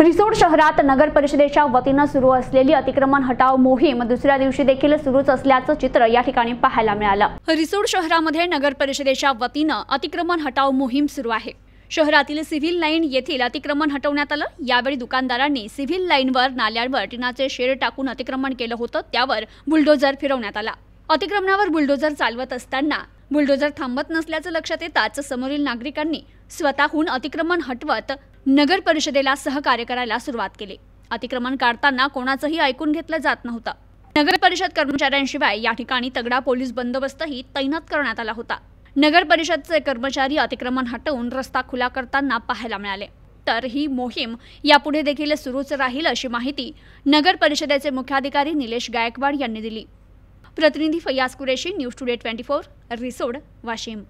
रिसोड शहरात नगर परिषदेच्या वतीनं सुरू असलेली अतिक्रमण हटाव मोहीम दुसऱ्या दिवशी देखील सुरूच असल्याचं चित्र या ठिकाणी पाहायला मिळालं रिसोड शहरामध्ये नगर परिषदेच्या वतीनं अतिक्रमण हटाव मोहीम सुरू आहे शहरातील सिव्हिल लाईन येथील अतिक्रमण हटवण्यात आलं यावेळी दुकानदारांनी सिव्हिल लाईनवर नाल्यांवर टिनाचे शेड टाकून अतिक्रमण केलं होतं त्यावर बुलडोजर फिरवण्यात आला अतिक्रमणावर बुलडोजर चालवत असताना बुलडोजर थांबत नसल्याचं लक्षात येताच समोरील नागरिकांनी स्वतःहून अतिक्रमण हटवत नगर परिषदेला सहकार्य करायला सुरुवात केली अतिक्रमण काढताना कोणाचंही ऐकून घेतलं जात नव्हतं नगर परिषद कर्मचाऱ्यांशिवाय या ठिकाणी तगडा पोलीस बंदोबस्तही तैनात करण्यात आला होता नगर परिषदचे कर्मचारी अतिक्रमण हटवून रस्ता खुला करताना पाहायला मिळाले तर ही मोहीम यापुढे देखील सुरूच राहील अशी माहिती नगर परिषदेचे मुख्याधिकारी निलेश गायकवाड यांनी दिली प्रतिनिधी Faiyaz Qureshi news today twenty four Risod Washim